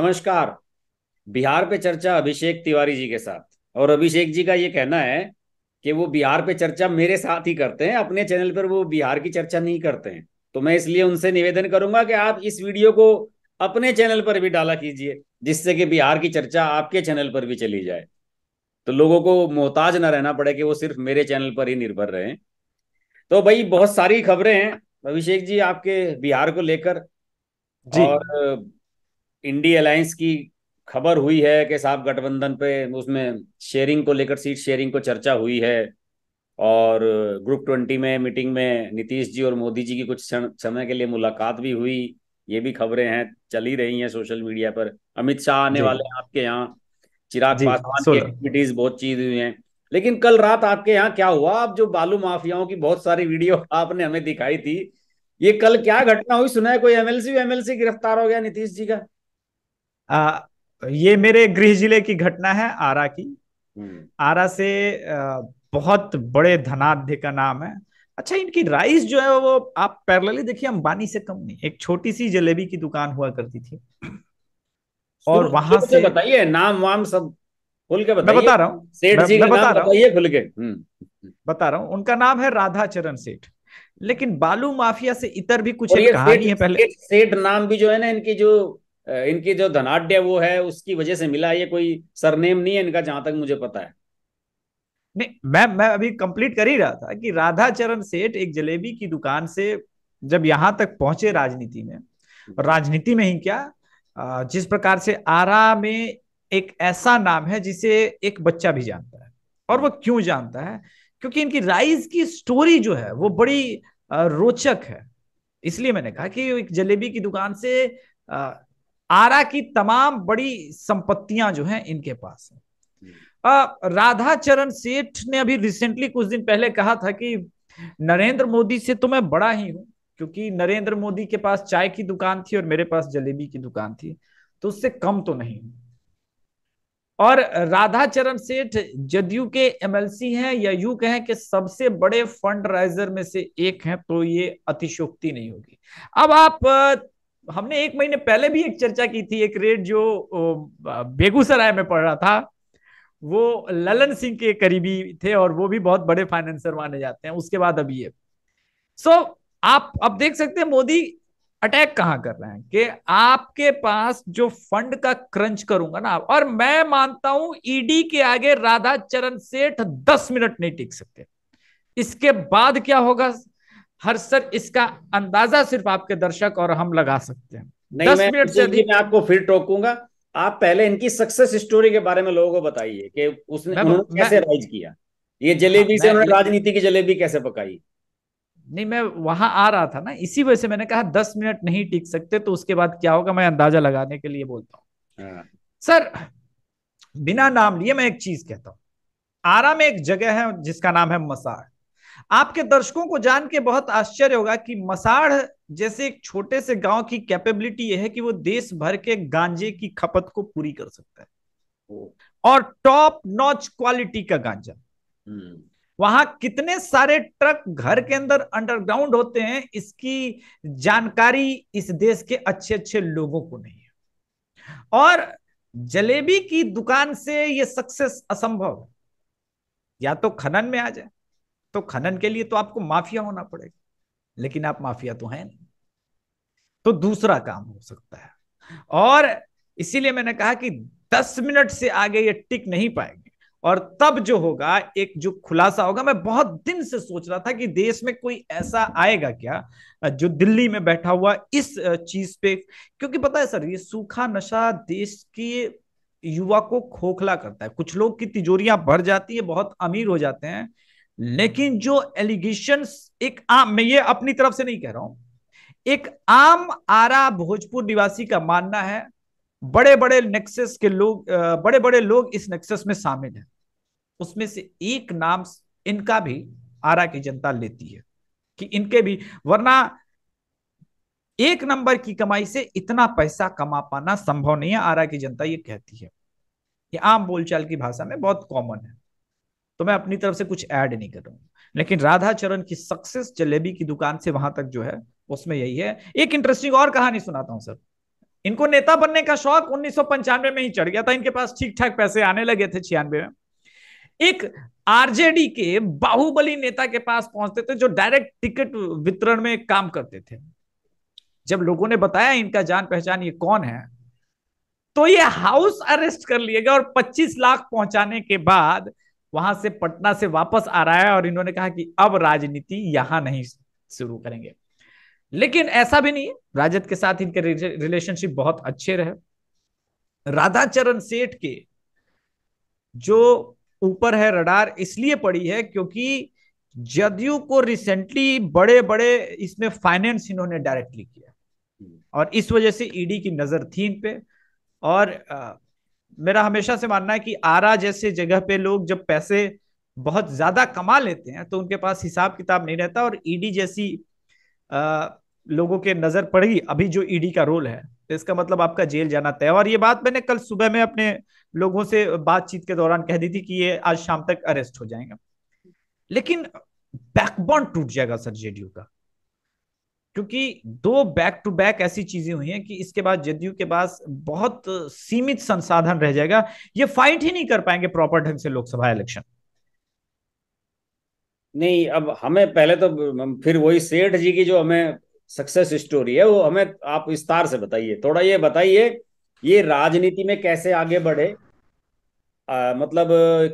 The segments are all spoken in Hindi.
नमस्कार बिहार पे चर्चा अभिषेक तिवारी जी के साथ और अभिषेक जी का ये कहना है कि वो बिहार पे चर्चा मेरे साथ ही करते हैं अपने चैनल पर वो बिहार की चर्चा नहीं करते हैं तो मैं इसलिए उनसे निवेदन करूंगा कि आप इस वीडियो को अपने चैनल पर भी डाला कीजिए जिससे कि बिहार की चर्चा आपके चैनल पर भी चली जाए तो लोगों को मोहताज ना रहना पड़े कि वो सिर्फ मेरे चैनल पर ही निर्भर रहे तो भाई बहुत सारी खबरें हैं अभिषेक जी आपके बिहार को लेकर और इंडी अलायंस की खबर हुई है कि साहब गठबंधन पे उसमें शेयरिंग को लेकर सीट शेयरिंग को चर्चा हुई है और ग्रुप ट्वेंटी में मीटिंग में नीतीश जी और मोदी जी की कुछ समय के लिए मुलाकात भी हुई ये भी खबरें हैं चली रही हैं सोशल मीडिया पर अमित शाह आने वाले हैं आपके यहाँ चिराग पासवान की एक्टिविटीज बहुत चीज हुई हैं लेकिन कल रात आपके यहाँ क्या हुआ आप जो बालू माफियाओं की बहुत सारी वीडियो आपने हमें दिखाई थी ये कल क्या घटना हुई सुना है कोई एमएलसी एमएलसी गिरफ्तार हो गया नीतीश जी का आ, ये मेरे गृह जिले की घटना है आरा की हम्म। आरा से बहुत बड़े धनाध्य का नाम है अच्छा इनकी राइस जो है वो आप पैरेलली देखिए अंबानी से कम नहीं एक छोटी सी जलेबी की दुकान हुआ करती थी तो और वहां से बताइए नाम वाम सब खुल के बताइए बता रहा हूँ सेठ जी मैं, बता रहा हूँ खुल के हम्म। बता रहा हूँ उनका नाम है राधा चरण सेठ लेकिन बालू माफिया से इतर भी कुछ कहानी है पहले सेठ नाम भी जो है ना इनकी जो इनकी जो धनाढ़ वो है उसकी वजह से मिला ये कोई सरनेम नहीं है इनका जहां तक मुझे पता है नहीं मैं मैं अभी कंप्लीट कर ही रहा था कि राधा चरण सेठ एक जलेबी की दुकान से जब यहां तक पहुंचे राजनीति में हम्म। राजनीति में ही क्या जिस प्रकार से आरा में एक ऐसा नाम है जिसे एक बच्चा भी जानता है और वो क्यों जानता है क्योंकि इनकी राइज की स्टोरी जो है वो बड़ी रोचक है इसलिए मैंने कहा कि एक जलेबी की दुकान से आरा की तमाम बड़ी संपत्तियां जो हैं इनके पास है राधा चरण सेठ ने अभी रिसेंटली कुछ दिन पहले कहा था कि नरेंद्र मोदी से तो मैं बड़ा ही हूं क्योंकि नरेंद्र मोदी के पास चाय की दुकान थी और मेरे पास जलेबी की दुकान थी तो उससे कम तो नहीं और राधा चरण सेठ जदयू के एमएलसी हैं या यू कहें कि सबसे बड़े फंड राइजर में से एक हैं तो ये अतिशोक्ति नहीं होगी अब आप हमने एक महीने पहले भी एक चर्चा की थी एक रेट जो बेगूसराय में पड़ रहा था वो ललन सिंह के करीबी थे और वो भी बहुत बड़े फाइनेंसर माने जाते हैं उसके बाद अभी ये सो so, आप अब देख सकते हैं मोदी अटैक कहां कर रहे हैं कि आपके पास जो फंड का क्रंच करूंगा ना और मैं मानता हूं ईडी e के आगे राधा चरण सेठ दस मिनट नहीं टिक सकते इसके बाद क्या होगा हर सर इसका अंदाजा सिर्फ आपके दर्शक और हम लगा सकते हैं नहीं मैं से मैं आपको फिर टोकूंगा आप पहले इनकी सक्सेस स्टोरी के बारे में लोगों को बताइए कि उसने कैसे राइज किया ये जलेबी हाँ, से उन्होंने राजनीति की जलेबी कैसे पकाई नहीं मैं वहां आ रहा था ना इसी वजह से मैंने कहा दस मिनट नहीं टिक सकते तो उसके बाद क्या होगा मैं अंदाजा लगाने के लिए बोलता हूँ हाँ। सर बिना नाम लिए मैं एक चीज कहता हूँ आरा में एक जगह है जिसका नाम है मसार आपके दर्शकों को जान के बहुत आश्चर्य होगा कि मसाढ़ जैसे एक छोटे से गांव की कैपेबिलिटी यह है कि वो देश भर के गांजे की खपत को पूरी कर सकता है और टॉप नॉच क्वालिटी का गांजा हम्म। वहां कितने सारे ट्रक घर के अंदर अंडरग्राउंड होते हैं इसकी जानकारी इस देश के अच्छे अच्छे लोगों को नहीं है और जलेबी की दुकान से यह सक्सेस असंभव है या तो खनन में आ जाए तो खनन के लिए तो आपको माफिया होना पड़ेगा लेकिन आप माफिया तो हैं नहीं तो दूसरा काम हो सकता है और इसीलिए मैंने कहा कि दस मिनट से आगे ये टिक नहीं पाएंगे और तब जो होगा एक जो खुलासा होगा मैं बहुत दिन से सोच रहा था कि देश में कोई ऐसा आएगा क्या जो दिल्ली में बैठा हुआ इस चीज पे क्योंकि पता है सर ये सूखा नशा देश की युवा को खोखला करता है कुछ लोग की तिजोरियां भर जाती है बहुत अमीर हो जाते हैं लेकिन जो एलिगेशन एक आम मैं ये अपनी तरफ से नहीं कह रहा हूं एक आम आरा भोजपुर निवासी का मानना है बड़े बड़े नेक्सेस के लोग बड़े बड़े लोग इस नेक्सेस में शामिल हैं उसमें से एक नाम इनका भी आरा की जनता लेती है कि इनके भी वरना एक नंबर की कमाई से इतना पैसा कमा पाना संभव नहीं है आरा की जनता ये कहती है ये आम बोलचाल की भाषा में बहुत कॉमन है तो मैं अपनी तरफ से कुछ ऐड नहीं कर रहा हूँ लेकिन राधा चरण की सक्सेस जलेबी की दुकान से वहां तक जो है उसमें यही है एक इंटरेस्टिंग और कहानी सुनाता हूँ सर इनको नेता बनने का शौक उन्नीस में ही चढ़ गया था इनके पास ठीक ठाक पैसे आने लगे थे छियानवे में एक आरजेडी के बाहुबली नेता के पास पहुंचते थे जो डायरेक्ट टिकट वितरण में काम करते थे जब लोगों ने बताया इनका जान पहचान ये कौन है तो ये हाउस अरेस्ट कर लिए गए और 25 लाख पहुंचाने के बाद वहां से पटना से वापस आ रहा है और इन्होंने कहा कि अब राजनीति यहां नहीं शुरू करेंगे लेकिन ऐसा भी नहीं है राजद के साथ इनके रिलेशनशिप बहुत अच्छे रहे राधाचरण सेठ के जो ऊपर है रडार इसलिए पड़ी है क्योंकि जदयू को रिसेंटली बड़े बड़े इसमें फाइनेंस इन्होंने डायरेक्टली किया हम्म। और इस वजह से ईडी e की नजर थी इन पे और मेरा हमेशा से मानना है कि आरा जैसे जगह पे लोग जब पैसे बहुत ज्यादा कमा लेते हैं तो उनके पास हिसाब किताब नहीं रहता और ईडी e जैसी आ, लोगों के नजर पड़ी अभी जो ईडी e का रोल है तो इसका मतलब आपका जेल जाना तय और ये बात मैंने कल सुबह में अपने लोगों से बातचीत के दौरान कह दी थी कि ये आज शाम तक अरेस्ट हो जाएंगे लेकिन बैकबोन टूट जाएगा सर जेडीयू का क्योंकि दो बैक टू बैक ऐसी चीजें हुई हैं कि इसके बाद जदयू के पास बहुत सीमित संसाधन रह जाएगा ये फाइट ही नहीं कर पाएंगे प्रॉपर ढंग से लोकसभा इलेक्शन नहीं अब हमें पहले तो फिर वही सेठ जी की जो हमें सक्सेस स्टोरी है वो हमें आप विस्तार से बताइए थोड़ा ये बताइए ये राजनीति में कैसे आगे बढ़े आ, मतलब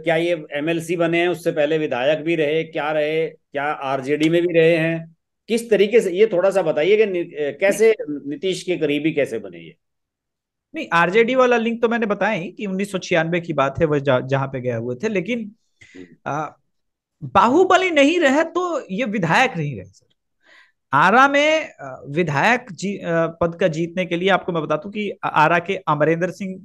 क्या ये एमएलसी बने हैं उससे पहले विधायक भी रहे क्या रहे क्या आरजेडी में भी रहे हैं किस तरीके से ये थोड़ा सा बताइए कि कैसे नीतीश के करीबी कैसे बने ये नहीं आरजेडी वाला लिंक तो मैंने बताया ही कि उन्नीस की बात है वह जहां पे गए हुए थे लेकिन हम्म। बाहुबली नहीं रहे तो ये विधायक नहीं रहे सर आरा में विधायक जी पद का जीतने के लिए आपको मैं बता दू कि आरा के अमरेंद्र सिंह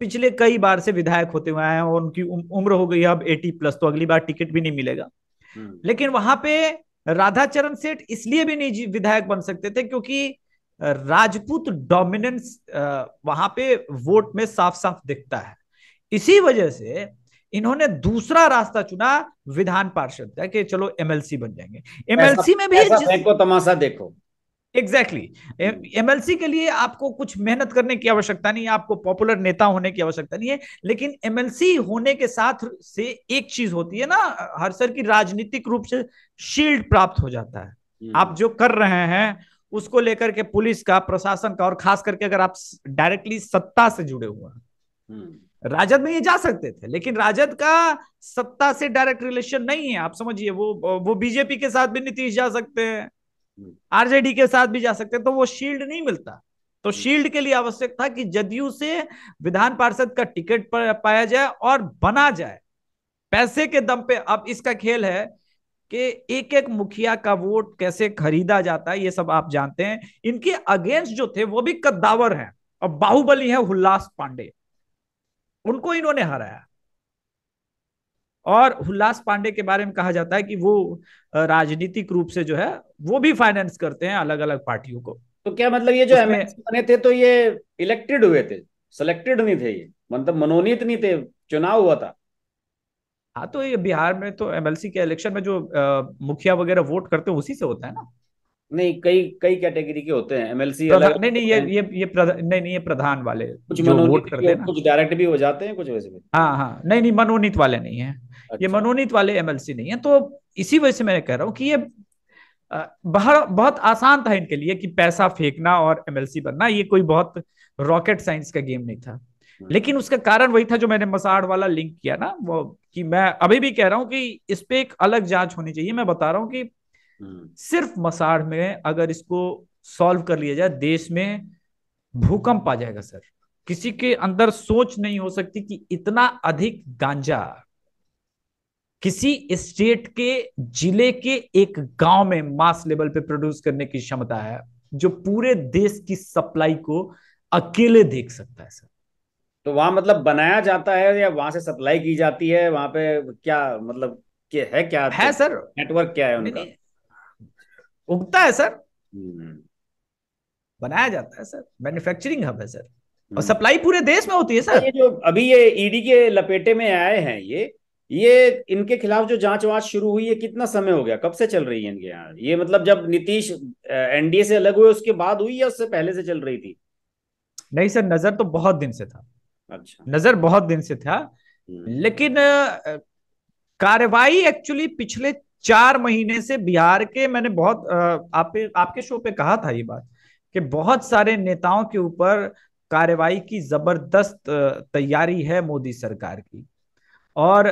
पिछले कई बार से विधायक होते हुए हैं और उनकी उम्र हो गई अब एटी प्लस तो अगली बार टिकट भी नहीं मिलेगा हम्म। लेकिन वहां पे राधाचरण सेठ इसलिए भी नहीं विधायक बन सकते थे क्योंकि राजपूत डोमिनेंस वहां पे वोट में साफ साफ दिखता है इसी वजह से इन्होंने दूसरा रास्ता चुना विधान पार्षद का कि चलो एमएलसी बन जाएंगे एमएलसी में भी जिस... तमाशा देखो एग्जैक्टली exactly. एमएलसी के लिए आपको कुछ मेहनत करने की आवश्यकता नहीं है आपको पॉपुलर नेता होने की आवश्यकता नहीं है लेकिन एमएलसी होने के साथ से एक चीज होती है ना हर सर की राजनीतिक रूप से शील्ड प्राप्त हो जाता है हम्म। आप जो कर रहे हैं उसको लेकर के पुलिस का प्रशासन का और खास करके अगर आप डायरेक्टली सत्ता से जुड़े हुए हैं हम्म। राजद में ये जा सकते थे लेकिन राजद का सत्ता से डायरेक्ट रिलेशन नहीं है आप समझिए वो वो बीजेपी के साथ भी नीतीश जा सकते हैं आरजेडी के साथ भी जा सकते तो वो शील्ड नहीं मिलता तो शील्ड के लिए आवश्यक था कि जदयू से विधान पार्षद का टिकट पाया जाए और बना जाए पैसे के दम पे अब इसका खेल है कि एक एक मुखिया का वोट कैसे खरीदा जाता है ये सब आप जानते हैं इनके अगेंस्ट जो थे वो भी कद्दावर हैं और बाहुबली है हुल्लास पांडे उनको इन्होंने हराया और हुल्लास पांडे के बारे में कहा जाता है कि वो राजनीतिक रूप से जो है वो भी फाइनेंस करते हैं अलग अलग पार्टियों को तो क्या मतलब ये जो एमएलसी बने थे तो ये इलेक्टेड हुए थे सिलेक्टेड नहीं थे ये मतलब मनोनीत नहीं थे चुनाव हुआ था हाँ तो ये बिहार में तो एमएलसी के इलेक्शन में जो मुखिया वगैरह वोट करते हैं उसी से होता है ना नहीं कई कई कैटेगरी के होते हैं एमएलसी अलग नहीं नहीं ये ये ये प्रधान नहीं नहीं ये प्रधान वाले कुछ जो वोट करते हैं कुछ डायरेक्ट भी हो जाते हैं कुछ वैसे भी हाँ हाँ नहीं नहीं मनोनीत वाले नहीं है अच्छा। ये मनोनीत वाले एमएलसी नहीं है तो इसी वजह से मैं कह रहा हूँ कि ये बहुत बहुत आसान था इनके लिए कि पैसा फेंकना और एमएलसी बनना ये कोई बहुत रॉकेट साइंस का गेम नहीं था हम्म। लेकिन उसका कारण वही था जो मैंने मसाड़ वाला लिंक किया ना वो कि मैं अभी भी कह रहा हूं कि इस पर एक अलग जांच होनी चाहिए मैं बता रहा हूं कि हम्म। सिर्फ मसाढ़ में अगर इसको सॉल्व कर लिया जाए देश में भूकंप आ जाएगा सर किसी के अंदर सोच नहीं हो सकती कि इतना अधिक गांजा किसी स्टेट के जिले के एक गांव में मास लेवल पे प्रोड्यूस करने की क्षमता है जो पूरे देश की सप्लाई को अकेले देख सकता है सर तो वहां मतलब बनाया जाता है या वहां से सप्लाई की जाती है वहां पे क्या मतलब क्या है क्या है सर नेटवर्क क्या है उनका उगता है सर हम्म। बनाया जाता है सर मैन्युफैक्चरिंग हब है सर हम्म। और सप्लाई पूरे देश में होती है सर ये जो अभी ये ईडी e के लपेटे में आए हैं ये ये इनके खिलाफ जो जांच वांच शुरू हुई है कितना समय हो गया कब से चल रही है इनके यहाँ ये मतलब जब नीतीश एनडीए से अलग हुए उसके बाद हुई या उससे पहले से चल रही थी नहीं सर नजर तो बहुत दिन से था अच्छा नजर बहुत दिन से था हम्म। लेकिन कार्रवाई एक्चुअली पिछले चार महीने से बिहार के मैंने बहुत आप आपके शो पे कहा था ये बात कि बहुत सारे नेताओं के ऊपर कार्रवाई की जबरदस्त तैयारी है मोदी सरकार की और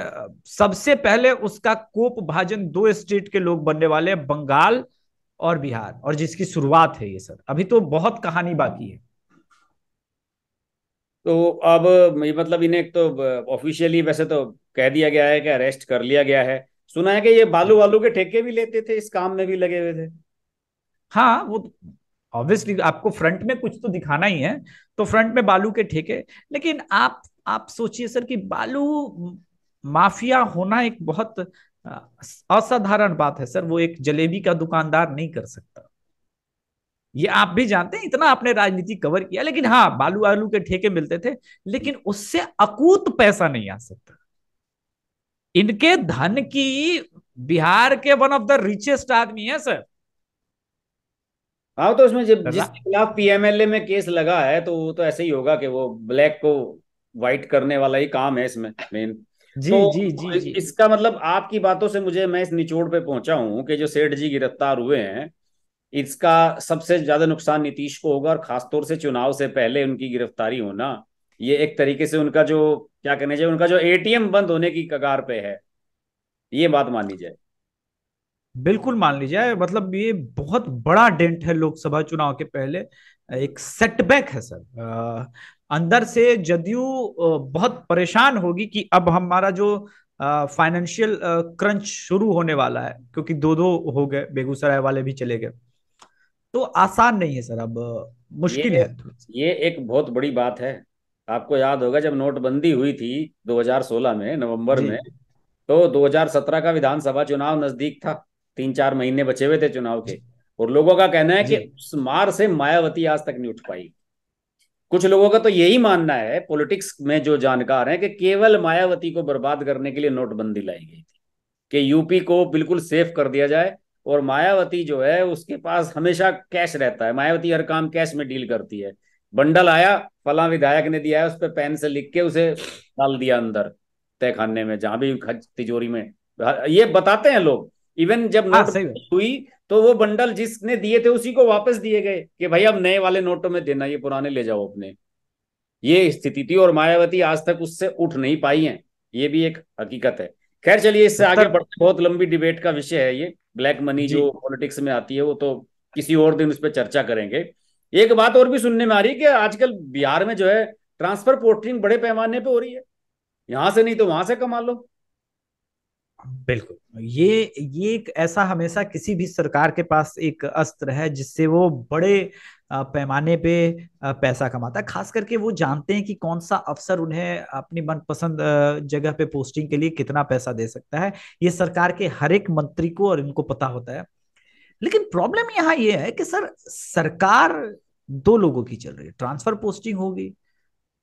सबसे पहले उसका कोप भाजन दो स्टेट के लोग बनने वाले हैं बंगाल और बिहार और जिसकी शुरुआत है ये सर अभी तो बहुत कहानी बाकी है तो अब मतलब इन्हें तो ऑफिशियली वैसे तो कह दिया गया है कि अरेस्ट कर लिया गया है सुना है कि ये बालू वालू के ठेके भी लेते थे इस काम में भी लगे हुए थे हाँ वो ऑब्वियसली आपको फ्रंट में कुछ तो दिखाना ही है तो फ्रंट में बालू के ठेके लेकिन आप आप सोचिए सर कि बालू माफिया होना एक बहुत असाधारण बात है सर वो एक जलेबी का दुकानदार नहीं कर सकता ये आप भी जानते हैं इतना आपने राजनीति कवर किया लेकिन हाँ बालू आलू के ठेके मिलते थे लेकिन उससे अकूत पैसा नहीं आ सकता इनके धन की बिहार के वन ऑफ द रिचेस्ट आदमी है सर हाँ तो उसमें जब जिस खिलाफ पीएमएलए में केस लगा है तो वो तो ऐसे ही होगा कि वो ब्लैक को व्हाइट करने वाला ही काम है इसमें मेन जी तो जी जी जी इसका मतलब आपकी बातों से मुझे मैं इस निचोड़ पे पहुंचा हूं कि जो सेठ जी गिरफ्तार हुए हैं इसका सबसे ज्यादा नुकसान नीतीश को होगा और खासतौर से चुनाव से पहले उनकी गिरफ्तारी होना ये एक तरीके से उनका जो क्या कहना चाहिए उनका जो एटीएम बंद होने की कगार पे है ये बात मान ली जाए बिल्कुल मान लीजिए मतलब ये बहुत बड़ा डेंट है लोकसभा चुनाव के पहले एक सेटबैक है सर आ, अंदर से जदयू बहुत परेशान होगी कि अब हमारा जो फाइनेंशियल क्रंच शुरू होने वाला है क्योंकि दो दो हो गए बेगूसराय वाले भी चले गए तो आसान नहीं है सर अब मुश्किल ये, है ये एक बहुत बड़ी बात है आपको याद होगा जब नोटबंदी हुई थी 2016 में नवंबर में तो 2017 का विधानसभा चुनाव नजदीक था तीन चार महीने बचे हुए थे चुनाव के और लोगों का कहना है कि उस मार से मायावती आज तक नहीं उठ पाई कुछ लोगों का तो यही मानना है पॉलिटिक्स में जो जानकार हैं कि केवल मायावती को बर्बाद करने के लिए नोटबंदी लाई गई थी कि यूपी को बिल्कुल सेफ कर दिया जाए और मायावती जो है उसके पास हमेशा कैश रहता है मायावती हर काम कैश में डील करती है बंडल आया फला विधायक ने दिया है उस पर पेन से लिख के उसे डाल दिया अंदर तय खाने में जहां भी तिजोरी में ये बताते हैं लोग इवन जब हाँ, नोट हुई तो वो बंडल जिसने दिए थे उसी को वापस दिए गए कि भाई अब नए वाले नोटों में देना ये पुराने ले जाओ अपने ये स्थिति थी और मायावती आज तक उससे उठ नहीं पाई है ये भी एक हकीकत है खैर चलिए इससे आगे बढ़ते बहुत लंबी डिबेट का विषय है ये ब्लैक मनी जो पॉलिटिक्स में आती है वो तो किसी और दिन उस पर चर्चा करेंगे एक बात और भी सुनने में आ रही है कि आजकल बिहार में जो है ट्रांसफर पोस्टिंग बड़े पैमाने पे हो रही है यहां से नहीं तो वहां से कमा लो बिल्कुल ये ये एक ऐसा हमेशा किसी भी सरकार के पास एक अस्त्र है जिससे वो बड़े पैमाने पे पैसा कमाता है खास करके वो जानते हैं कि कौन सा अफसर उन्हें अपनी मनपसंद जगह पे पोस्टिंग के लिए कितना पैसा दे सकता है ये सरकार के हर एक मंत्री को और इनको पता होता है लेकिन प्रॉब्लम यहाँ ये है कि सर सरकार दो लोगों की चल रही है ट्रांसफर पोस्टिंग होगी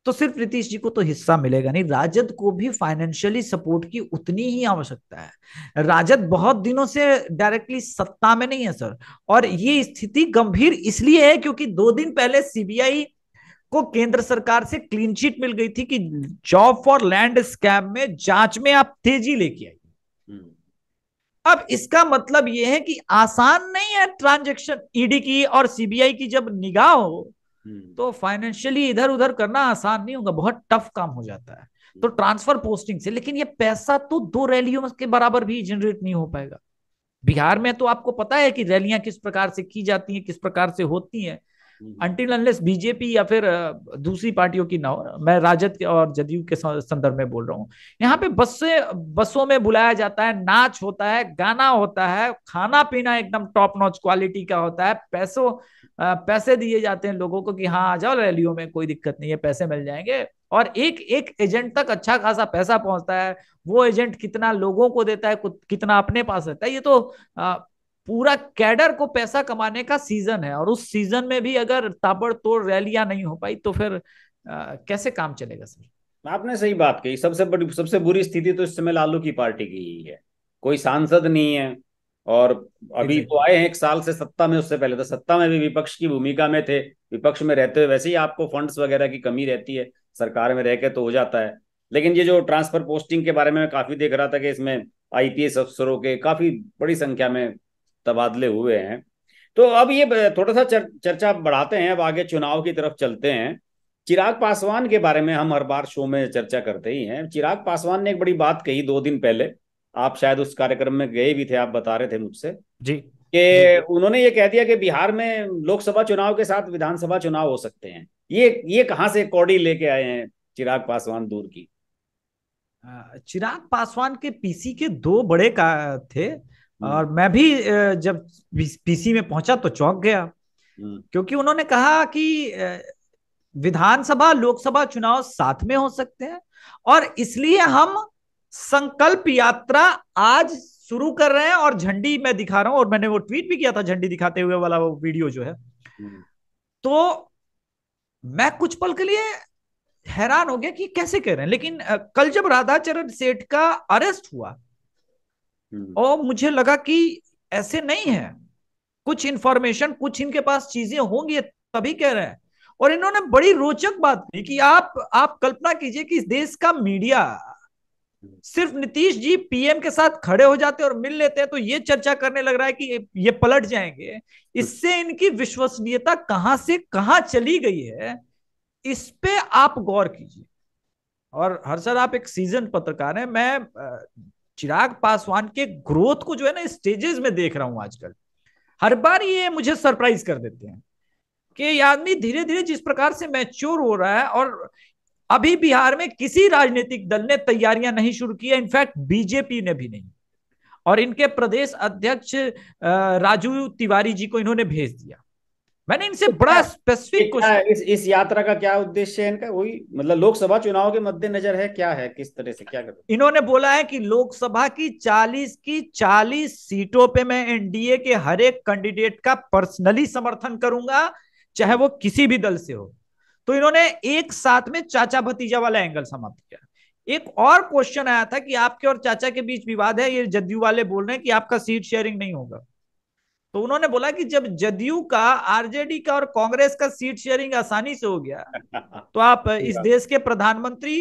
तो सिर्फ नीतीश जी को तो हिस्सा मिलेगा नहीं राजद को भी फाइनेंशियली सपोर्ट की उतनी ही आवश्यकता है राजद बहुत दिनों से डायरेक्टली सत्ता में नहीं है सर और ये स्थिति गंभीर इसलिए है क्योंकि दो दिन पहले सीबीआई को केंद्र सरकार से क्लीन चिट मिल गई थी कि जॉब फॉर लैंड स्कैम में जांच में आप तेजी लेके आई अब इसका मतलब यह है कि आसान नहीं है ट्रांजेक्शन ईडी की और सीबीआई की जब निगाह हो हम्म। तो फाइनेंशियली इधर उधर करना आसान नहीं होगा बहुत टफ काम हो जाता है हम्म। तो ट्रांसफर पोस्टिंग से लेकिन ये पैसा तो दो रैलियों के बराबर भी जनरेट नहीं हो पाएगा बिहार में तो आपको पता है कि रैलियां किस प्रकार से की जाती हैं किस प्रकार से होती हैं अंटिल अनलेस बीजेपी या फिर दूसरी पार्टियों की ना हो मैं राजद और जदयू के संदर्भ में बोल रहा हूँ यहाँ पे बस से बसों में बुलाया जाता है नाच होता है गाना होता है खाना पीना एकदम टॉप नॉच क्वालिटी का होता है पैसों पैसे दिए जाते हैं लोगों को कि हाँ आ जाओ रैलियों में कोई दिक्कत नहीं है पैसे मिल जाएंगे और एक एक एजेंट तक अच्छा खासा पैसा पहुंचता है वो एजेंट कितना लोगों को देता है कितना अपने पास रहता है ये तो पूरा कैडर को पैसा कमाने का सीजन है और उस सीजन में भी अगर ताबड़तोड़ रैलियां नहीं हो पाई तो फिर आ, कैसे काम चलेगा सर आपने सही बात कही सबसे बड़ी सबसे बुरी स्थिति तो इस समय लालू की पार्टी की ही है कोई सांसद नहीं है और अभी तो आए हैं एक साल से सत्ता में उससे पहले तो सत्ता में भी विपक्ष की भूमिका में थे विपक्ष में रहते हुए वैसे ही आपको फंड्स वगैरह की कमी रहती है सरकार में रह के तो हो जाता है लेकिन ये जो ट्रांसफर पोस्टिंग के बारे में मैं काफी देख रहा था कि इसमें आईपीएस अफसरों के काफी बड़ी संख्या में तबादले हुए हैं तो अब ये थोड़ा सा चर, चर्चा बढ़ाते हैं अब आगे चुनाव की तरफ चलते हैं चिराग पासवान के बारे में हम हर बार शो में चर्चा करते ही हैं चिराग पासवान ने एक बड़ी बात कही दो दिन पहले आप शायद उस कार्यक्रम में गए भी थे आप बता रहे थे मुझसे जी कि उन्होंने ये कह दिया कि बिहार में लोकसभा चुनाव के साथ विधानसभा चुनाव हो सकते हैं ये ये कहाँ से कौड़ी लेके आए हैं चिराग पासवान दूर की चिराग पासवान के पीसी के दो बड़े का थे हम्म। और मैं भी जब पीसी में पहुंचा तो चौंक गया हम्म। क्योंकि उन्होंने कहा कि विधानसभा लोकसभा चुनाव साथ में हो सकते हैं और इसलिए हम संकल्प यात्रा आज शुरू कर रहे हैं और झंडी मैं दिखा रहा हूं और मैंने वो ट्वीट भी किया था झंडी दिखाते हुए वाला वो वीडियो जो है हम्म। तो मैं कुछ पल के लिए हैरान हो गया कि कैसे कह रहे हैं लेकिन कल जब राधाचरण सेठ का अरेस्ट हुआ हम्म। और मुझे लगा कि ऐसे नहीं है कुछ इंफॉर्मेशन कुछ इनके पास चीजें होंगी तभी कह रहे हैं और इन्होंने बड़ी रोचक बात की कि आप आप कल्पना कीजिए कि इस देश का मीडिया हम्म। सिर्फ नीतीश जी पीएम के साथ खड़े हो जाते और मिल लेते हैं तो ये चर्चा करने लग रहा है कि ये पलट जाएंगे हम्म। इससे इनकी विश्वसनीयता कहां से कहां चली गई है इस पे आप गौर कीजिए और हर्षद आप एक सीजन पत्रकार हैं मैं चिराग पासवान के ग्रोथ को जो है ना स्टेजेस में देख रहा हूं आजकल हर बार ये मुझे सरप्राइज कर देते हैं कि ये आदमी धीरे धीरे जिस प्रकार से मैच्योर हो रहा है और अभी बिहार में किसी राजनीतिक दल ने तैयारियां नहीं शुरू की है इनफैक्ट बीजेपी ने भी नहीं और इनके प्रदेश अध्यक्ष राजू तिवारी जी को इन्होंने भेज दिया मैंने इनसे बड़ा स्पेसिफिक क्वेश्चन इस, इस यात्रा का क्या उद्देश्य है इनका वही मतलब लोकसभा चुनाव के मद्देनजर है क्या है किस तरह से क्या करते इन्होंने बोला है कि लोकसभा की 40 की 40 सीटों पे मैं एनडीए के हर एक कैंडिडेट का पर्सनली समर्थन करूंगा चाहे वो किसी भी दल से हो तो इन्होंने एक साथ में चाचा भतीजा वाला एंगल समाप्त किया एक और क्वेश्चन आया था कि आपके और चाचा के बीच विवाद है ये जदयू वाले बोल रहे हैं कि आपका सीट शेयरिंग नहीं होगा तो उन्होंने बोला कि जब जदयू का आरजेडी का और कांग्रेस का सीट शेयरिंग आसानी से हो गया तो आप इस देश के प्रधानमंत्री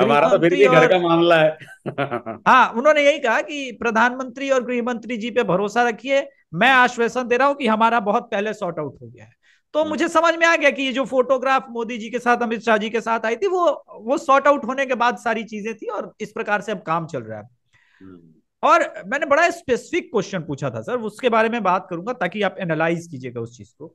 हमारा तो फिर घर का मामला है हाँ उन्होंने यही कहा कि प्रधानमंत्री और गृह मंत्री जी पे भरोसा रखिए मैं आश्वासन दे रहा हूं कि हमारा बहुत पहले सॉर्ट आउट हो गया है तो हम्म। मुझे समझ में आ गया कि ये जो फोटोग्राफ मोदी जी के साथ अमित शाह जी के साथ आई थी वो वो सॉर्ट आउट होने के बाद सारी चीजें थी और इस प्रकार से अब काम चल रहा है हम्म। और मैंने बड़ा स्पेसिफिक क्वेश्चन पूछा था सर उसके बारे में बात करूंगा ताकि आप एनालाइज कीजिएगा उस चीज को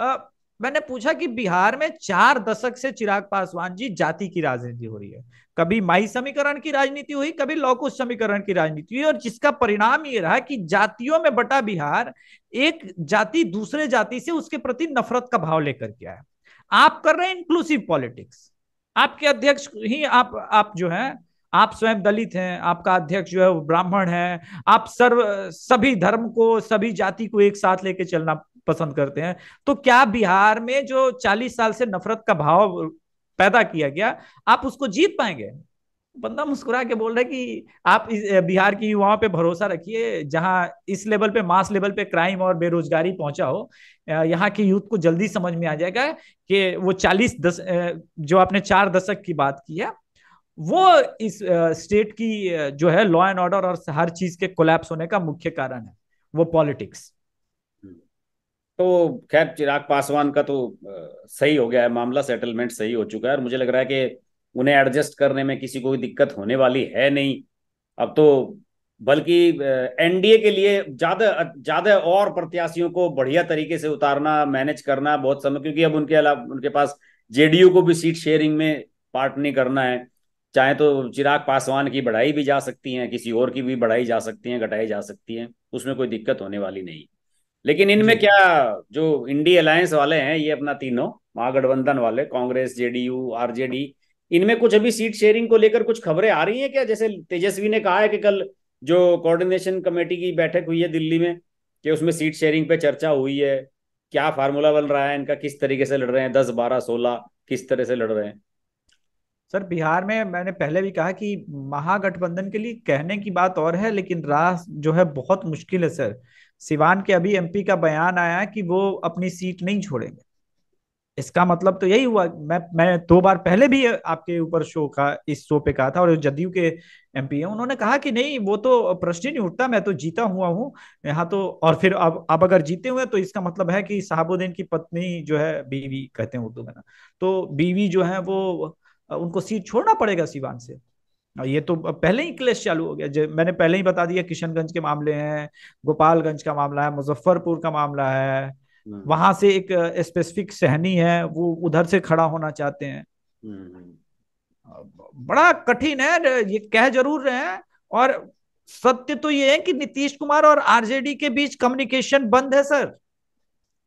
आ, मैंने पूछा कि बिहार में चार दशक से चिराग पासवान जी जाति की राजनीति हो रही है कभी माई समीकरण की राजनीति हुई कभी लौकु समीकरण की राजनीति हुई और जिसका परिणाम ये रहा कि जातियों में बटा बिहार एक जाति दूसरे जाति से उसके प्रति नफरत का भाव लेकर के आया आप कर रहे हैं इंक्लूसिव पॉलिटिक्स आपके अध्यक्ष ही आप आप जो है आप स्वयं दलित हैं आपका अध्यक्ष जो है वो ब्राह्मण है आप सर्व सभी धर्म को सभी जाति को एक साथ लेके चलना पसंद करते हैं तो क्या बिहार में जो 40 साल से नफरत का भाव पैदा किया गया आप उसको जीत पाएंगे बंदा मुस्कुरा के बोल रहा है कि आप इस बिहार की युवाओं पे भरोसा रखिए जहां इस लेवल पे मास लेवल पे क्राइम और बेरोजगारी पहुंचा हो यहाँ के यूथ को जल्दी समझ में आ जाएगा कि वो चालीस दस जो आपने चार दशक की बात की है वो इस स्टेट की जो है लॉ एंड ऑर्डर और हर चीज के कोलैप्स होने का मुख्य कारण है वो पॉलिटिक्स हम्म। तो खैर चिराग पासवान का तो सही हो गया है मामला सेटलमेंट सही हो चुका है और मुझे लग रहा है कि उन्हें एडजस्ट करने में किसी को दिक्कत होने वाली है नहीं अब तो बल्कि एनडीए के लिए ज्यादा ज्यादा और प्रत्याशियों को बढ़िया तरीके से उतारना मैनेज करना बहुत समय क्योंकि अब उनके अलावा उनके पास जेडीयू को भी सीट शेयरिंग में पार्ट नहीं करना है चाहे तो चिराग पासवान की बढ़ाई भी जा सकती है किसी और की भी बढ़ाई जा सकती है घटाई जा सकती है उसमें कोई दिक्कत होने वाली नहीं लेकिन इनमें क्या जो इंडी अलायंस वाले हैं ये अपना तीनों महागठबंधन वाले कांग्रेस जेडीयू आरजेडी इनमें कुछ अभी सीट शेयरिंग को लेकर कुछ खबरें आ रही हैं क्या जैसे तेजस्वी ने कहा है कि कल जो कोऑर्डिनेशन कमेटी की बैठक हुई है दिल्ली में कि उसमें सीट शेयरिंग पे चर्चा हुई है क्या फार्मूला बन रहा है इनका किस तरीके से लड़ रहे हैं दस बारह सोलह किस तरह से लड़ रहे हैं सर बिहार में मैंने पहले भी कहा कि महागठबंधन के लिए कहने की बात और है लेकिन राह जो है बहुत मुश्किल है सर सिवान के अभी एमपी का बयान आया कि वो अपनी सीट नहीं छोड़ेंगे इसका मतलब तो यही हुआ मैं मैं दो बार पहले भी आपके ऊपर शो का इस शो पे कहा था और जदयू के एमपी हैं उन्होंने कहा कि नहीं वो तो प्रश्न ही नहीं उठता मैं तो जीता हुआ हूँ यहाँ तो और फिर अब अब अगर जीते हुए तो इसका मतलब है कि साहबुद्दीन की पत्नी जो है बीवी कहते हैं उर्दू में ना तो बीवी जो है वो उनको सीट छोड़ना पड़ेगा सिवान से ये तो पहले ही क्लेश चालू हो गया मैंने पहले ही बता दिया किशनगंज के मामले हैं गोपालगंज का मामला है मुजफ्फरपुर का मामला है हम्म। वहां से एक स्पेसिफिक सहनी है वो उधर से खड़ा होना चाहते हैं हम्म। बड़ा कठिन है ये कह जरूर रहे हैं और सत्य तो ये है कि नीतीश कुमार और आरजेडी के बीच कम्युनिकेशन बंद है सर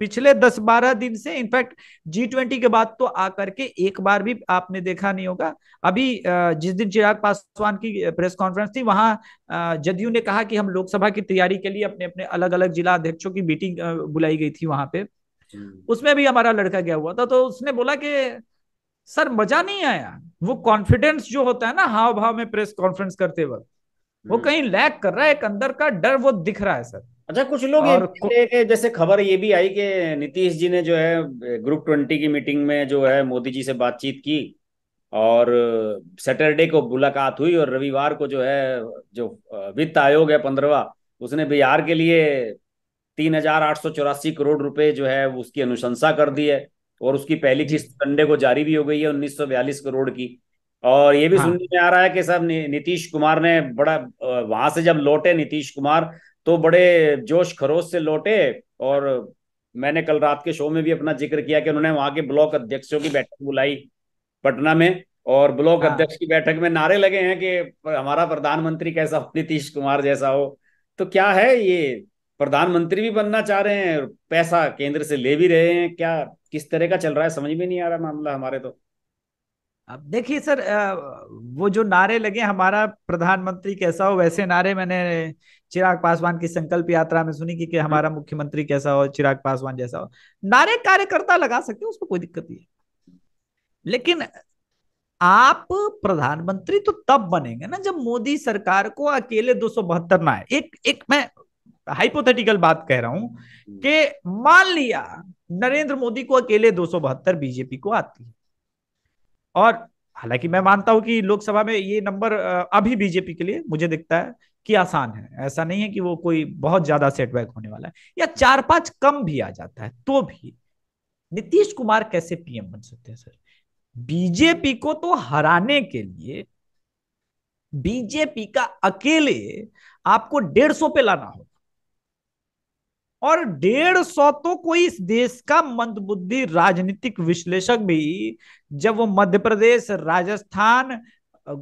पिछले दस बारह दिन से इनफैक्ट जी ट्वेंटी के बाद तो आकर के एक बार भी आपने देखा नहीं होगा अभी जिस दिन चिराग पासवान की प्रेस कॉन्फ्रेंस थी वहां जदयू ने कहा कि हम लोकसभा की तैयारी के लिए अपने अपने अलग अलग जिला अध्यक्षों की मीटिंग बुलाई गई थी वहां पे हम्म। उसमें भी हमारा लड़का गया हुआ था तो उसने बोला कि सर मजा नहीं आया वो कॉन्फिडेंस जो होता है ना हाव भाव में प्रेस कॉन्फ्रेंस करते वक्त वो हम्म। कहीं लैक कर रहा है एक अंदर का डर वो दिख रहा है सर अच्छा कुछ लोग और ये जैसे खबर ये भी आई कि नीतीश जी ने जो है ग्रुप ट्वेंटी की मीटिंग में जो है मोदी जी से बातचीत की और सैटरडे को मुलाकात हुई और रविवार को जो है जो वित्त आयोग है पंद्रवा उसने बिहार के लिए तीन हजार आठ सौ चौरासी करोड़ रुपए जो है उसकी अनुशंसा कर दी है और उसकी पहली किस्त हम्म। संडे को जारी भी हो गई है उन्नीस सौ बयालीस करोड़ की और ये भी हाँ। सुनने में आ रहा है कि सर नीतीश कुमार ने बड़ा वहां से जब लौटे नीतीश कुमार तो बड़े जोश खरोश से लौटे और मैंने कल रात के शो में भी अपना जिक्र किया कि उन्होंने वहां के ब्लॉक अध्यक्षों की बैठक बुलाई पटना में और ब्लॉक हाँ। अध्यक्ष की बैठक में नारे लगे हैं कि हमारा प्रधानमंत्री कैसा हो नीतीश कुमार जैसा हो तो क्या है ये प्रधानमंत्री भी बनना चाह रहे हैं पैसा केंद्र से ले भी रहे हैं क्या किस तरह का चल रहा है समझ में नहीं आ रहा मामला हमारे तो अब देखिए सर वो जो नारे लगे हमारा प्रधानमंत्री कैसा हो वैसे नारे मैंने चिराग पासवान की संकल्प यात्रा में सुनी कि, कि हम्म। हमारा मुख्यमंत्री कैसा हो चिराग पासवान जैसा हो नारे कार्यकर्ता लगा सकते उसमें कोई दिक्कत नहीं है लेकिन आप प्रधानमंत्री तो तब बनेंगे ना जब मोदी सरकार को अकेले दो सौ ना है एक एक मैं हाइपोथेटिकल बात कह रहा हूं हम्म। कि मान लिया नरेंद्र मोदी को अकेले दो बीजेपी को आती है और हालांकि मैं मानता हूं कि लोकसभा में ये नंबर अभी बीजेपी के लिए मुझे दिखता है कि आसान है ऐसा नहीं है कि वो कोई बहुत ज्यादा सेटबैक होने वाला है या चार पांच कम भी आ जाता है तो भी नीतीश कुमार कैसे पीएम बन सकते हैं सर बीजेपी को तो हराने के लिए बीजेपी का अकेले आपको डेढ़ सौ पे लाना होगा और डेढ़ सौ तो कोई इस देश का मंदबुद्धि राजनीतिक विश्लेषक भी जब वो मध्य प्रदेश राजस्थान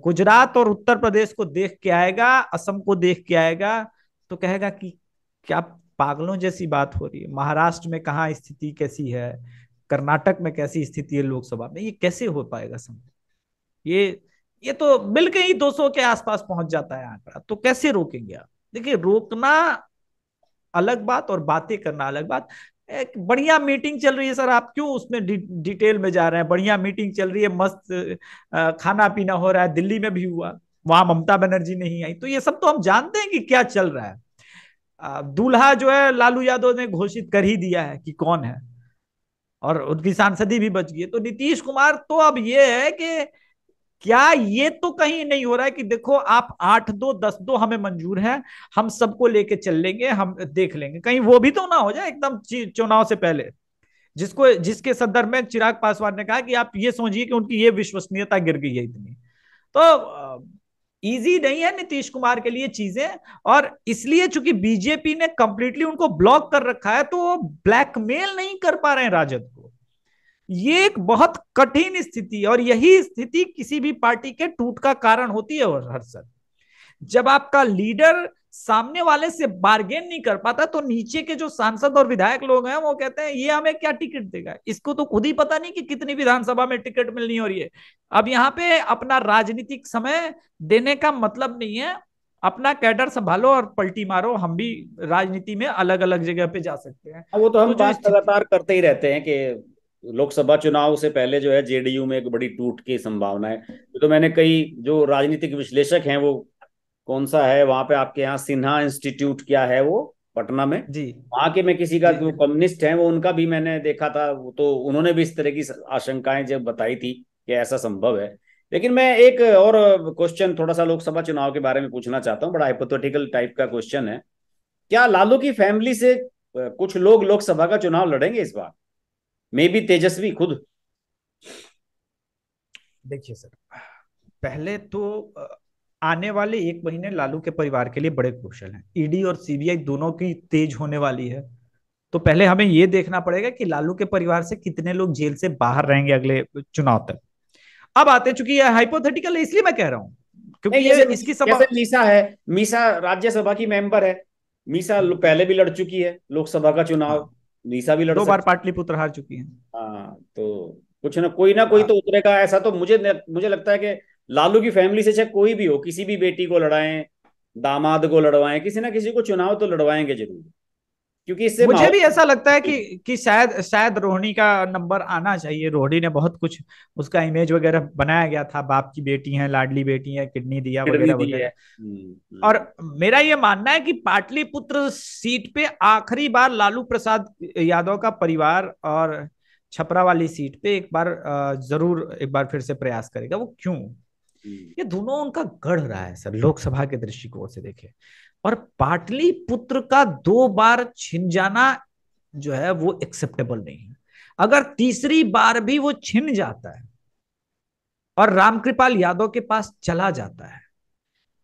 गुजरात और उत्तर प्रदेश को देख के आएगा असम को देख के आएगा तो कहेगा कि क्या पागलों जैसी बात हो रही है महाराष्ट्र में कहा स्थिति कैसी है कर्नाटक में कैसी स्थिति है लोकसभा में ये कैसे हो पाएगा संभव ये ये तो मिलकर ही 200 के आसपास पहुंच जाता है आंकड़ा तो कैसे रोकेंगे आप देखिए रोकना अलग बात और बातें करना अलग बात एक बढ़िया मीटिंग चल रही है सर आप क्यों उसमें डि, डिटेल में जा रहे हैं बढ़िया मीटिंग चल रही है मस्त खाना पीना हो रहा है दिल्ली में भी हुआ वहां ममता बनर्जी नहीं आई तो ये सब तो हम जानते हैं कि क्या चल रहा है दूल्हा जो है लालू यादव ने घोषित कर ही दिया है कि कौन है और उनकी सांसदी भी बच गई है तो नीतीश कुमार तो अब ये है कि क्या ये तो कहीं नहीं हो रहा है कि देखो आप आठ दो दस दो हमें मंजूर है हम सबको लेके चल लेंगे हम देख लेंगे कहीं वो भी तो ना हो जाए एकदम चुनाव से पहले जिसको जिसके संदर्भ में चिराग पासवान ने कहा कि आप ये समझिए कि उनकी ये विश्वसनीयता गिर गई है इतनी तो इजी नहीं है नीतीश कुमार के लिए चीजें और इसलिए चूंकि बीजेपी ने कंप्लीटली उनको ब्लॉक कर रखा है तो वो ब्लैकमेल नहीं कर पा रहे हैं राजद को ये एक बहुत कठिन स्थिति और यही स्थिति किसी भी पार्टी के टूट का कारण होती है हर्षद जब आपका लीडर सामने वाले से बार्गेन नहीं कर पाता तो नीचे के जो सांसद और विधायक लोग हैं वो कहते हैं ये हमें क्या टिकट देगा इसको तो खुद ही पता नहीं कि कितनी विधानसभा में टिकट मिलनी हो रही है अब यहाँ पे अपना राजनीतिक समय देने का मतलब नहीं है अपना कैडर संभालो और पलटी मारो हम भी राजनीति में अलग अलग जगह पे जा सकते हैं हाँ, वो तो हम तो लगातार करते ही रहते हैं कि लोकसभा चुनाव से पहले जो है जेडीयू में एक बड़ी टूट की संभावना है तो मैंने कई जो राजनीतिक विश्लेषक हैं वो कौन सा है वहां पे आपके यहाँ सिन्हा इंस्टीट्यूट क्या है वो पटना में जी वहां के मैं किसी का जो कम्युनिस्ट है वो उनका भी मैंने देखा था तो उन्होंने भी इस तरह की आशंकाएं जब बताई थी कि ऐसा संभव है लेकिन मैं एक और क्वेश्चन थोड़ा सा लोकसभा चुनाव के बारे में पूछना चाहता हूँ बड़ा हाइपोथेटिकल टाइप का क्वेश्चन है क्या लालू की फैमिली से कुछ लोग लोकसभा का चुनाव लड़ेंगे इस बार मे बी तेजस्वी खुद देखिए सर पहले तो आने वाले एक महीने लालू के परिवार के लिए बड़े क्रूशल हैं ईडी e और सीबीआई दोनों की तेज होने वाली है तो पहले हमें यह देखना पड़ेगा कि लालू के परिवार से कितने लोग जेल से बाहर रहेंगे अगले चुनाव तक अब आते चुकी है हाइपोथेटिकल है इसलिए मैं कह रहा हूँ क्योंकि ये इसकी सभा मीसा है मीसा राज्यसभा की मेंबर है मीसा पहले भी लड़ चुकी है लोकसभा का चुनाव लीसा भी लड़ दो बार पाटलिपुत्र हार चुकी है हाँ तो कुछ ना कोई ना कोई हाँ। तो उतरेगा ऐसा तो मुझे मुझे लगता है कि लालू की फैमिली से चाहे कोई भी हो किसी भी बेटी को लड़ाएं दामाद को लड़वाएं किसी ना किसी को चुनाव तो लड़वाएंगे जरूर क्योंकि इससे मुझे भी ऐसा लगता है कि कि शायद शायद रोहिणी का नंबर आना चाहिए रोहिणी ने बहुत कुछ उसका इमेज वगैरह बनाया गया था बाप की बेटी है लाडली बेटी है किडनी दिया वगैरह वगैरह हम्म, हम्म। और मेरा ये मानना है कि पाटलिपुत्र सीट पे आखिरी बार लालू प्रसाद यादव का परिवार और छपरा वाली सीट पे एक बार जरूर एक बार फिर से प्रयास करेगा वो क्यों हम्म। ये दोनों उनका गढ़ रहा है सर लोकसभा के दृष्टिकोण से देखे और पाटली पुत्र का दो बार छिन जाना जो है वो एक्सेप्टेबल नहीं है अगर तीसरी बार भी वो छिन जाता है और रामकृपाल यादव के पास चला जाता है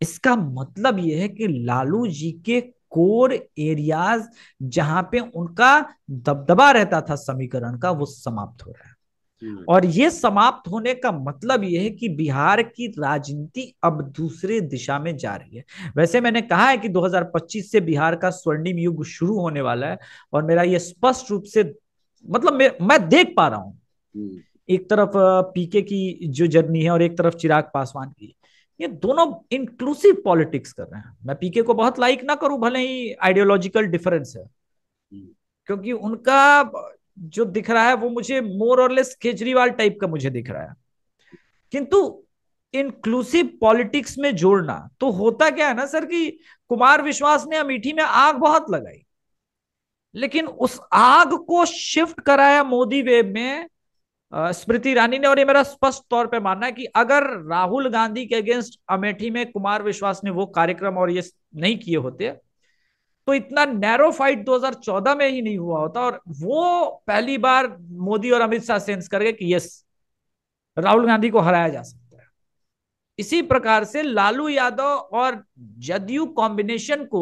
इसका मतलब यह है कि लालू जी के कोर एरियाज जहां पे उनका दबदबा रहता था समीकरण का वो समाप्त हो रहा है हम्म। और ये समाप्त होने का मतलब यह है कि बिहार की राजनीति अब दूसरे दिशा में जा रही है वैसे मैंने कहा है कि 2025 से बिहार का स्वर्णिम युग शुरू होने वाला है और मेरा यह स्पष्ट रूप से मतलब मैं देख पा रहा हूं हम्म। एक तरफ पीके की जो जर्नी है और एक तरफ चिराग पासवान की ये दोनों इंक्लूसिव पॉलिटिक्स कर रहे हैं मैं पीके को बहुत लाइक ना करूं भले ही आइडियोलॉजिकल डिफरेंस है हम्म। क्योंकि उनका जो दिख रहा है वो मुझे मोर और लेस केजरीवाल टाइप का मुझे दिख रहा है किंतु इंक्लूसिव पॉलिटिक्स में जोड़ना तो होता क्या है ना सर कि कुमार विश्वास ने अमेठी में आग बहुत लगाई लेकिन उस आग को शिफ्ट कराया मोदी वेब में स्मृति ईरानी ने और ये मेरा स्पष्ट तौर पे मानना है कि अगर राहुल गांधी के अगेंस्ट अमेठी में कुमार विश्वास ने वो कार्यक्रम और ये नहीं किए होते तो इतना नैरो फाइट 2014 में ही नहीं हुआ होता और वो पहली बार मोदी और अमित शाह सेंस करके कि यस राहुल गांधी को हराया जा सकता है इसी प्रकार से लालू यादव और जदयू कॉम्बिनेशन को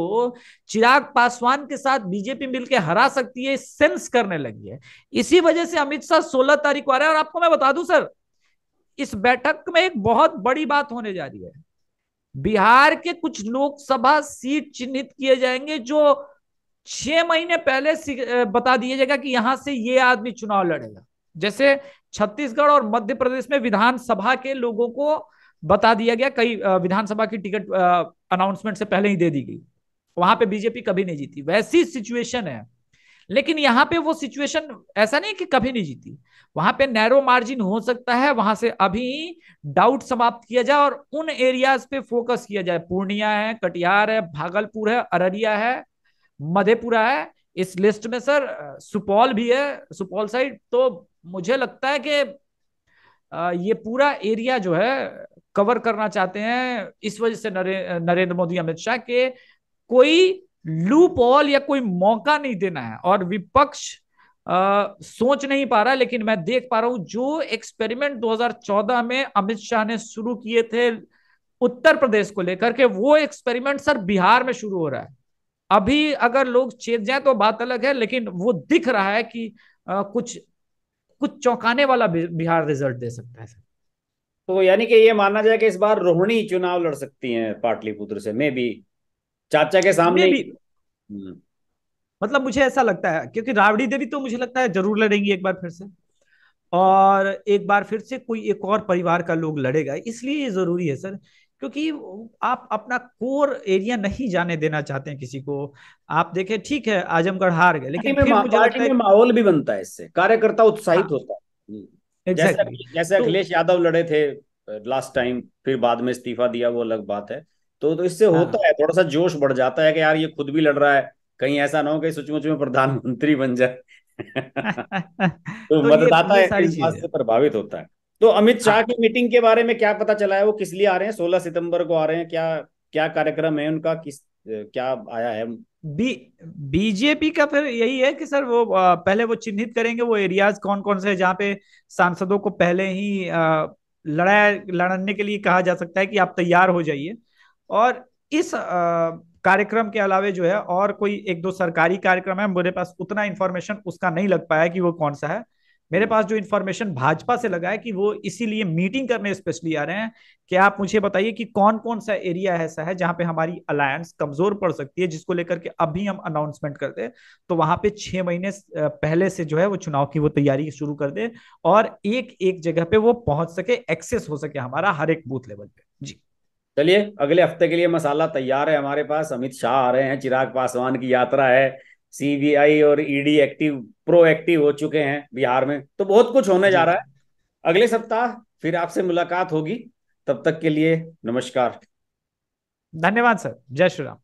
चिराग पासवान के साथ बीजेपी मिलकर हरा सकती है सेंस करने लगी है इसी वजह से अमित शाह सोलह तारीख को आ रहे हैं और आपको मैं बता दूं सर इस बैठक में एक बहुत बड़ी बात होने जा रही है बिहार के कुछ लोकसभा सीट चिन्हित किए जाएंगे जो छह महीने पहले बता दिया जाएगा कि यहां से ये आदमी चुनाव लड़ेगा जैसे छत्तीसगढ़ और मध्य प्रदेश में विधानसभा के लोगों को बता दिया गया कई विधानसभा की टिकट अनाउंसमेंट से पहले ही दे दी गई वहां पे बीजेपी कभी नहीं जीती वैसी सिचुएशन है लेकिन यहाँ पे वो सिचुएशन ऐसा नहीं कि कभी नहीं जीती वहां पे नैरो मार्जिन हो सकता है वहां से अभी डाउट समाप्त किया जाए और उन एरियाज पे फोकस किया जाए पूर्णिया है कटिहार है भागलपुर है अररिया है मधेपुरा है इस लिस्ट में सर सुपौल भी है सुपौल साइड तो मुझे लगता है कि ये पूरा एरिया जो है कवर करना चाहते हैं इस वजह से नरे, नरेंद्र मोदी अमित शाह के कोई लूप ऑल या कोई मौका नहीं देना है और विपक्ष आ, सोच नहीं पा रहा लेकिन मैं देख पा रहा हूं जो एक्सपेरिमेंट 2014 में अमित शाह ने शुरू किए थे उत्तर प्रदेश को लेकर के वो एक्सपेरिमेंट सर बिहार में शुरू हो रहा है अभी अगर लोग चेत जाए तो बात अलग है लेकिन वो दिख रहा है कि आ, कुछ कुछ चौंकाने वाला बिहार रिजल्ट दे सकता है सर तो यानी कि ये माना जाए कि इस बार रोहिणी चुनाव लड़ सकती हैं पाटलिपुत्र से मे भी चाचा के सामने भी हम्म। मतलब मुझे ऐसा लगता है क्योंकि राबड़ी देवी तो मुझे लगता है जरूर लड़ेंगी एक बार फिर से और एक बार फिर से कोई एक और परिवार का लोग लड़ेगा इसलिए ये जरूरी है सर क्योंकि आप अपना कोर एरिया नहीं जाने देना चाहते हैं किसी को आप देखें ठीक है आजमगढ़ हार गए लेकिन फिर मुझे लगता है माहौल भी बनता है इससे कार्यकर्ता उत्साहित हाँ। होता है हम्म। जैसे, जैसे तो अखिलेश यादव लड़े थे लास्ट uh, टाइम फिर बाद में इस्तीफा दिया वो अलग बात है तो तो इससे हाँ। होता है थोड़ा सा जोश बढ़ जाता है कि यार ये खुद भी लड़ रहा है कहीं ऐसा ना हो कि सचमुच में प्रधानमंत्री बन जाए तो, तो मतदाता इस बात से प्रभावित होता है तो अमित शाह हाँ। की मीटिंग के बारे में क्या पता चला है वो किस लिए आ रहे हैं सोलह सितंबर को आ रहे हैं क्या क्या कार्यक्रम है उनका किस क्या आया है बी बीजेपी का फिर यही है कि सर वो पहले वो चिन्हित करेंगे वो एरियाज कौन कौन से जहाँ पे सांसदों को पहले ही लड़ाया लड़ने के लिए कहा जा सकता है कि आप तैयार हो जाइए और इस कार्यक्रम के अलावे जो है और कोई एक दो सरकारी कार्यक्रम है मेरे पास उतना इन्फॉर्मेशन उसका नहीं लग पाया कि वो कौन सा है मेरे पास जो इन्फॉर्मेशन भाजपा से लगा है कि वो इसीलिए मीटिंग करने स्पेशली आ रहे हैं कि आप मुझे बताइए कि कौन कौन सा एरिया ऐसा है जहां पे हमारी अलायंस कमजोर पड़ सकती है जिसको लेकर के अभी हम अनाउंसमेंट कर दे तो वहां पे छह महीने पहले से जो है वो चुनाव की वो तैयारी शुरू कर दे और एक एक जगह पे वो पहुंच सके एक्सेस हो सके हमारा हर एक बूथ लेवल पे जी चलिए अगले हफ्ते के लिए मसाला तैयार है हमारे पास अमित शाह आ रहे हैं चिराग पासवान की यात्रा है सीबीआई और ईडी एक्टिव प्रो एक्टिव हो चुके हैं बिहार में तो बहुत कुछ होने जा रहा है अगले सप्ताह फिर आपसे मुलाकात होगी तब तक के लिए नमस्कार धन्यवाद सर जय श्री राम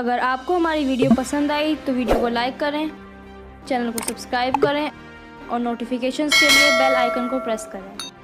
अगर आपको हमारी वीडियो पसंद आई तो वीडियो को लाइक करें चैनल को सब्सक्राइब करें और नोटिफिकेशन के लिए बेल आइकन को प्रेस करें